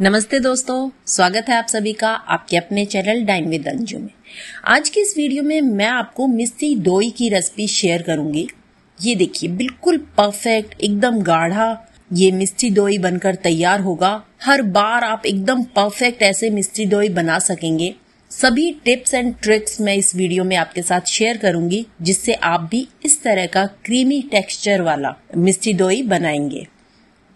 नमस्ते दोस्तों स्वागत है आप सभी का आपके अपने चैनल डाइन विद अंजू में आज की इस वीडियो में मैं आपको मिस्सी डोई की रेसिपी शेयर करूंगी ये देखिए बिल्कुल परफेक्ट एकदम गाढ़ा ये मिस्टी डोई बनकर तैयार होगा हर बार आप एकदम परफेक्ट ऐसे मिस्टी डोई बना सकेंगे सभी टिप्स एंड ट्रिक्स मैं इस वीडियो में आपके साथ शेयर करूंगी जिससे आप भी इस तरह का क्रीमी टेक्सचर वाला मिस्टी डोई बनाएंगे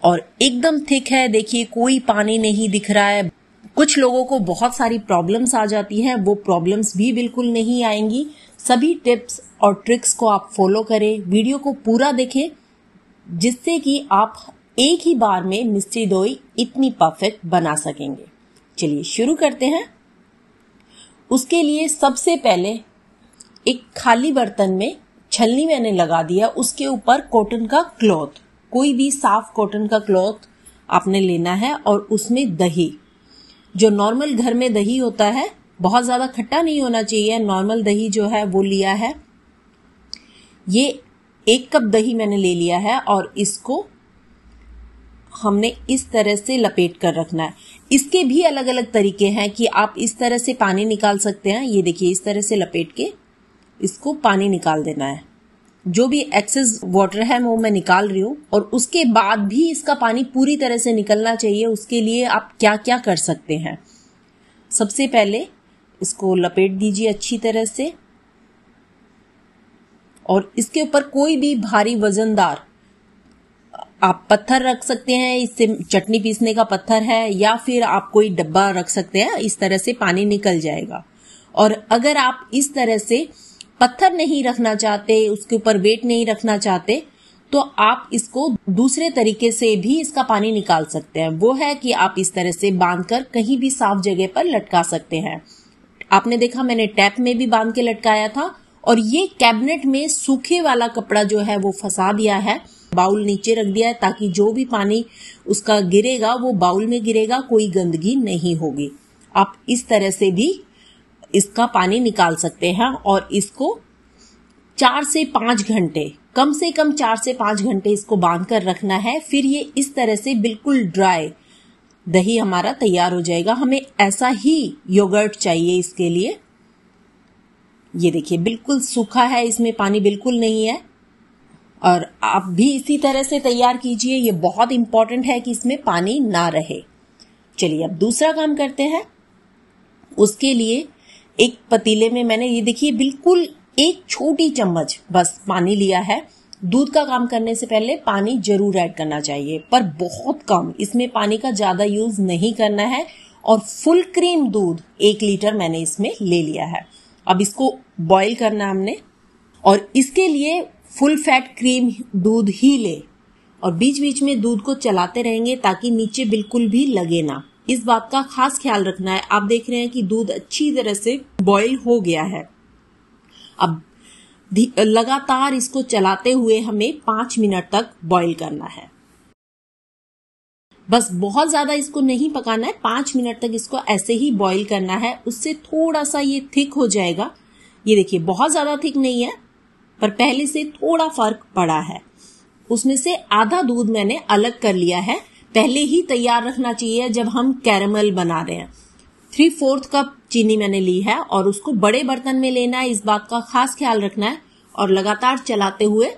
और एकदम थिक है देखिए कोई पानी नहीं दिख रहा है कुछ लोगों को बहुत सारी प्रॉब्लम्स आ जाती हैं वो प्रॉब्लम्स भी बिल्कुल नहीं आएंगी सभी टिप्स और ट्रिक्स को आप फॉलो करें वीडियो को पूरा देखें जिससे कि आप एक ही बार में मिस्ट्री दोई इतनी परफेक्ट बना सकेंगे चलिए शुरू करते हैं उसके लिए सबसे पहले एक खाली बर्तन में छलनी मैंने लगा दिया उसके ऊपर कॉटन का क्लॉथ कोई भी साफ कॉटन का क्लॉथ आपने लेना है और उसमें दही जो नॉर्मल घर में दही होता है बहुत ज़्यादा खट्टा नहीं होना चाहिए नॉर्मल दही जो है वो लिया है ये एक कप दही मैंने ले लिया है और इसको हमने इस तरह से लपेट कर रखना है इसके भी अलग अलग तरीके हैं कि आप इस तरह से पानी निकाल सकते हैं ये देखिए इस तरह से लपेट के इसको पानी निकाल देना है जो भी एक्सेस वाटर है वो मैं निकाल रही हूँ और उसके बाद भी इसका पानी पूरी तरह से निकलना चाहिए उसके लिए आप क्या क्या कर सकते हैं सबसे पहले इसको लपेट दीजिए अच्छी तरह से और इसके ऊपर कोई भी भारी वजनदार आप पत्थर रख सकते हैं इससे चटनी पीसने का पत्थर है या फिर आप कोई डब्बा रख सकते हैं इस तरह से पानी निकल जाएगा और अगर आप इस तरह से पत्थर नहीं रखना चाहते उसके ऊपर वेट नहीं रखना चाहते तो आप इसको दूसरे तरीके से भी इसका पानी निकाल सकते हैं वो है कि आप इस तरह से बांध कर कहीं भी साफ जगह पर लटका सकते हैं आपने देखा मैंने टैप में भी बांध के लटकाया था और ये कैबिनेट में सूखे वाला कपड़ा जो है वो फंसा दिया है बाउल नीचे रख दिया है ताकि जो भी पानी उसका गिरेगा वो बाउल में गिरेगा कोई गंदगी नहीं होगी आप इस तरह से भी इसका पानी निकाल सकते हैं और इसको चार से पांच घंटे कम से कम चार से पांच घंटे इसको बांध कर रखना है फिर ये इस तरह से बिल्कुल ड्राई दही हमारा तैयार हो जाएगा हमें ऐसा ही योगर्ट चाहिए इसके लिए ये देखिए बिल्कुल सूखा है इसमें पानी बिल्कुल नहीं है और आप भी इसी तरह से तैयार कीजिए ये बहुत इंपॉर्टेंट है कि इसमें पानी ना रहे चलिए अब दूसरा काम करते हैं उसके लिए एक पतीले में मैंने ये देखिए बिल्कुल एक छोटी चम्मच बस पानी लिया है दूध का काम करने से पहले पानी जरूर ऐड करना चाहिए पर बहुत कम इसमें पानी का ज़्यादा यूज़ नहीं करना है और फुल क्रीम दूध एक लीटर मैंने इसमें ले लिया है अब इसको बॉईल करना है हमने और इसके लिए फुल फैट क्रीम दूध ही ले और बीच बीच में दूध को चलाते रहेंगे ताकि नीचे बिल्कुल भी लगे ना इस बात का खास ख्याल रखना है आप देख रहे हैं कि दूध अच्छी तरह से बॉईल हो गया है अब लगातार इसको चलाते हुए हमें पांच मिनट तक बॉईल करना है बस बहुत ज्यादा इसको नहीं पकाना है पांच मिनट तक इसको ऐसे ही बॉईल करना है उससे थोड़ा सा ये थिक हो जाएगा ये देखिए बहुत ज्यादा थिक नहीं है पर पहले से थोड़ा फर्क पड़ा है उसमें से आधा दूध मैंने अलग कर लिया है पहले ही तैयार रखना चाहिए जब हम कैरमल बना रहे हैं थ्री फोर्थ कप चीनी मैंने ली है और उसको बड़े बर्तन में लेना है इस बात का खास ख्याल रखना है और लगातार चलाते हुए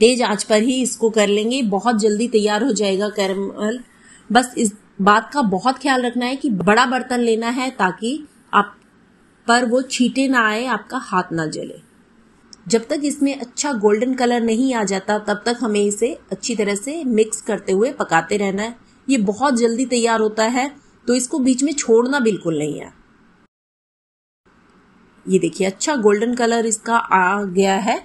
तेज आंच पर ही इसको कर लेंगे बहुत जल्दी तैयार हो जाएगा कैरमल बस इस बात का बहुत ख्याल रखना है कि बड़ा बर्तन लेना है ताकि आप पर वो छीटे ना आए आपका हाथ ना जले जब तक इसमें अच्छा गोल्डन कलर नहीं आ जाता तब तक हमें इसे अच्छी तरह से मिक्स करते हुए पकाते रहना है ये बहुत जल्दी तैयार होता है तो इसको बीच में छोड़ना बिल्कुल नहीं है ये देखिए अच्छा गोल्डन कलर इसका आ गया है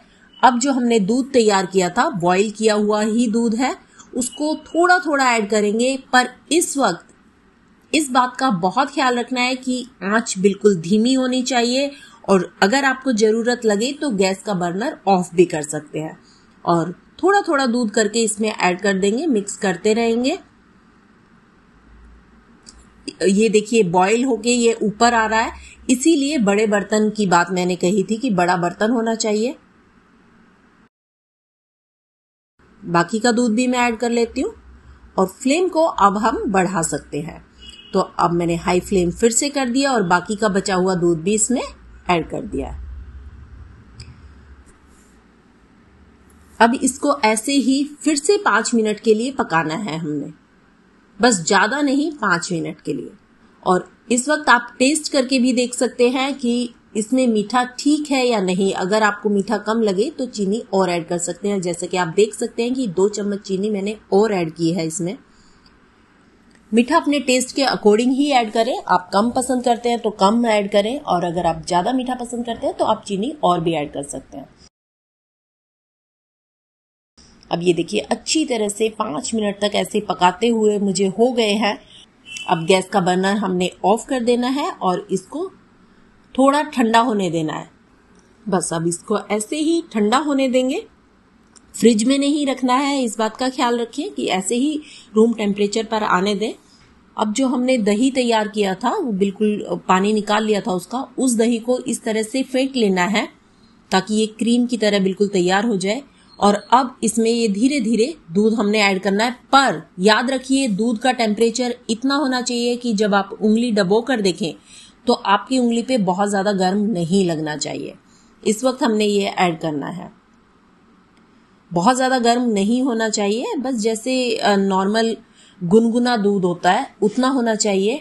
अब जो हमने दूध तैयार किया था बॉईल किया हुआ ही दूध है उसको थोड़ा थोड़ा ऐड करेंगे पर इस वक्त इस बात का बहुत ख्याल रखना है कि आंच बिल्कुल धीमी होनी चाहिए और अगर आपको ज़रूरत लगे तो गैस का बर्नर ऑफ भी कर सकते हैं और थोड़ा थोड़ा दूध करके इसमें ऐड कर देंगे मिक्स करते रहेंगे ये देखिए बॉईल होके ये ऊपर आ रहा है इसीलिए बड़े बर्तन की बात मैंने कही थी कि बड़ा बर्तन होना चाहिए बाकी का दूध भी मैं ऐड कर लेती हूँ और फ्लेम को अब हम बढ़ा सकते हैं तो अब मैंने हाई फ्लेम फिर से कर दिया और बाकी का बचा हुआ दूध भी इसमें ऐड कर दिया है अब इसको ऐसे ही फिर से पांच मिनट के लिए पकाना है हमने बस ज़्यादा नहीं पांच मिनट के लिए और इस वक्त आप टेस्ट करके भी देख सकते हैं कि इसमें मीठा ठीक है या नहीं अगर आपको मीठा कम लगे तो चीनी और ऐड कर सकते हैं जैसे कि आप देख सकते हैं कि दो चम्मच चीनी मैंने और ऐड की है इसमें मीठा अपने टेस्ट के अकॉर्डिंग ही ऐड करें आप कम पसंद करते हैं तो कम ऐड करें और अगर आप ज़्यादा मीठा पसंद करते हैं तो आप चीनी और भी ऐड कर सकते हैं अब ये देखिए अच्छी तरह से पांच मिनट तक ऐसे पकाते हुए मुझे हो गए हैं अब गैस का बर्नर हमने ऑफ कर देना है और इसको थोड़ा ठंडा होने देना है बस अब इसको ऐसे ही ठंडा होने देंगे फ्रिज में नहीं रखना है इस बात का ख्याल रखें कि ऐसे ही रूम टेम्परेचर पर आने दें अब जो हमने दही तैयार किया था वो बिल्कुल पानी निकाल लिया था उसका उस दही को इस तरह से फेंट लेना है ताकि ये क्रीम की तरह बिल्कुल तैयार हो जाए और अब इसमें ये धीरे धीरे दूध हमने ऐड करना है पर याद रखिए दूध का टेम्परेचर इतना होना चाहिए कि जब आप उंगली डबो कर देखें तो आपकी उंगली पे बहुत ज़्यादा गर्म नहीं लगना चाहिए इस वक्त हमने ये ऐड करना है बहुत ज़्यादा गर्म नहीं होना चाहिए बस जैसे नॉर्मल गुनगुना दूध होता है उतना होना चाहिए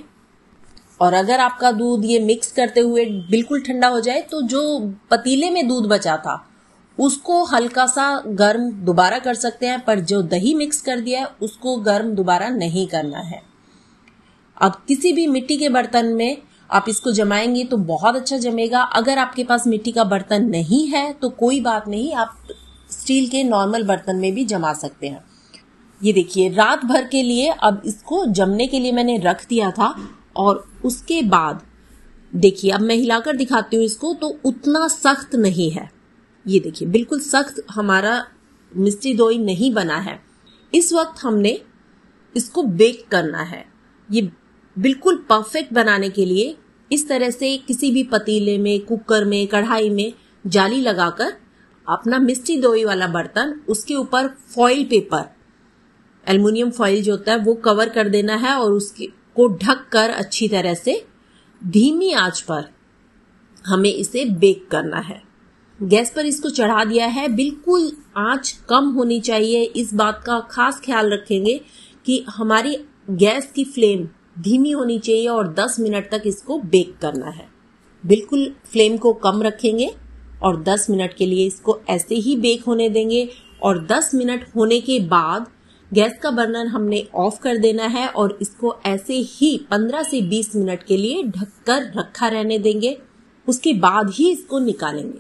और अगर आपका दूध ये मिक्स करते हुए बिल्कुल ठंडा हो जाए तो जो पतीले में दूध बचा था उसको हल्का सा गर्म दोबारा कर सकते हैं पर जो दही मिक्स कर दिया है उसको गर्म दोबारा नहीं करना है अब किसी भी मिट्टी के बर्तन में आप इसको जमाएंगे तो बहुत अच्छा जमेगा अगर आपके पास मिट्टी का बर्तन नहीं है तो कोई बात नहीं आप स्टील के नॉर्मल बर्तन में भी जमा सकते हैं ये देखिए रात भर के लिए अब इसको जमने के लिए मैंने रख दिया था और उसके बाद देखिए अब मैं हिलाकर दिखाती हूँ इसको तो उतना सख्त नहीं है ये देखिए बिल्कुल सख्त हमारा मिस्टी दोई नहीं बना है इस वक्त हमने इसको बेक करना है ये बिल्कुल परफेक्ट बनाने के लिए इस तरह से किसी भी पतीले में कुकर में कढ़ाई में जाली लगाकर अपना मिस्टी दोई वाला बर्तन उसके ऊपर फॉइल पेपर एल्युमिनियम फॉइल जो होता है वो कवर कर देना है और उसके को ढक कर अच्छी तरह से धीमी आंच पर हमें इसे बेक करना है गैस पर इसको चढ़ा दिया है बिल्कुल आंच कम होनी चाहिए इस बात का खास ख्याल रखेंगे कि हमारी गैस की फ्लेम धीमी होनी चाहिए और 10 मिनट तक इसको बेक करना है बिल्कुल फ्लेम को कम रखेंगे और 10 मिनट के लिए इसको ऐसे ही बेक होने देंगे और 10 मिनट होने के बाद गैस का बर्नर हमने ऑफ कर देना है और इसको ऐसे ही 15 से 20 मिनट के लिए ढककर रखा रहने देंगे उसके बाद ही इसको निकालेंगे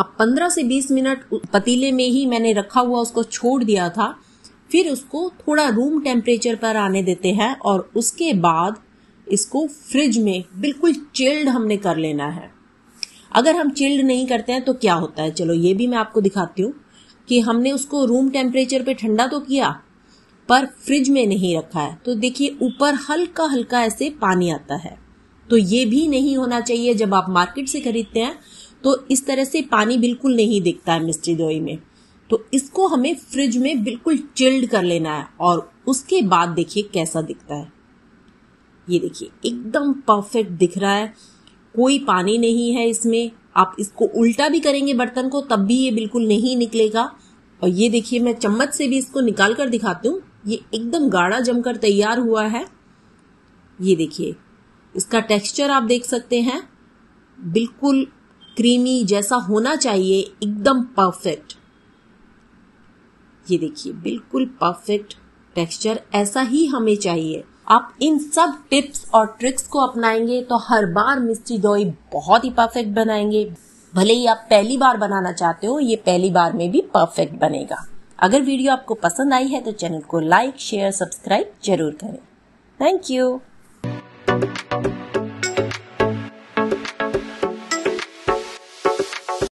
अब 15 से 20 मिनट पतीले में ही मैंने रखा हुआ उसको छोड़ दिया था फिर उसको थोड़ा रूम टेम्परेचर पर आने देते हैं और उसके बाद इसको फ्रिज में बिल्कुल चिल्ड हमने कर लेना है अगर हम चिल्ड नहीं करते हैं तो क्या होता है चलो ये भी मैं आपको दिखाती हूँ कि हमने उसको रूम टेम्परेचर पे ठंडा तो किया पर फ्रिज में नहीं रखा है तो देखिए ऊपर हल्का हल्का ऐसे पानी आता है तो ये भी नहीं होना चाहिए जब आप मार्केट से खरीदते हैं तो इस तरह से पानी बिल्कुल नहीं दिखता है मिस्ट्री दोई में तो इसको हमें फ्रिज में बिल्कुल चिल्ड कर लेना है और उसके बाद देखिए कैसा दिखता है ये देखिए एकदम परफेक्ट दिख रहा है कोई पानी नहीं है इसमें आप इसको उल्टा भी करेंगे बर्तन को तब भी ये बिल्कुल नहीं निकलेगा और ये देखिए मैं चम्मच से भी इसको निकाल कर दिखाती हूँ ये एकदम गाढ़ा जमकर तैयार हुआ है ये देखिए इसका टेक्सचर आप देख सकते हैं बिल्कुल क्रीमी जैसा होना चाहिए एकदम परफेक्ट ये देखिए बिल्कुल परफेक्ट टेक्सचर ऐसा ही हमें चाहिए आप इन सब टिप्स और ट्रिक्स को अपनाएंगे तो हर बार मिस्टी दोई बहुत ही परफेक्ट बनाएंगे भले ही आप पहली बार बनाना चाहते हो ये पहली बार में भी परफेक्ट बनेगा अगर वीडियो आपको पसंद आई है तो चैनल को लाइक शेयर सब्सक्राइब जरूर करें थैंक यू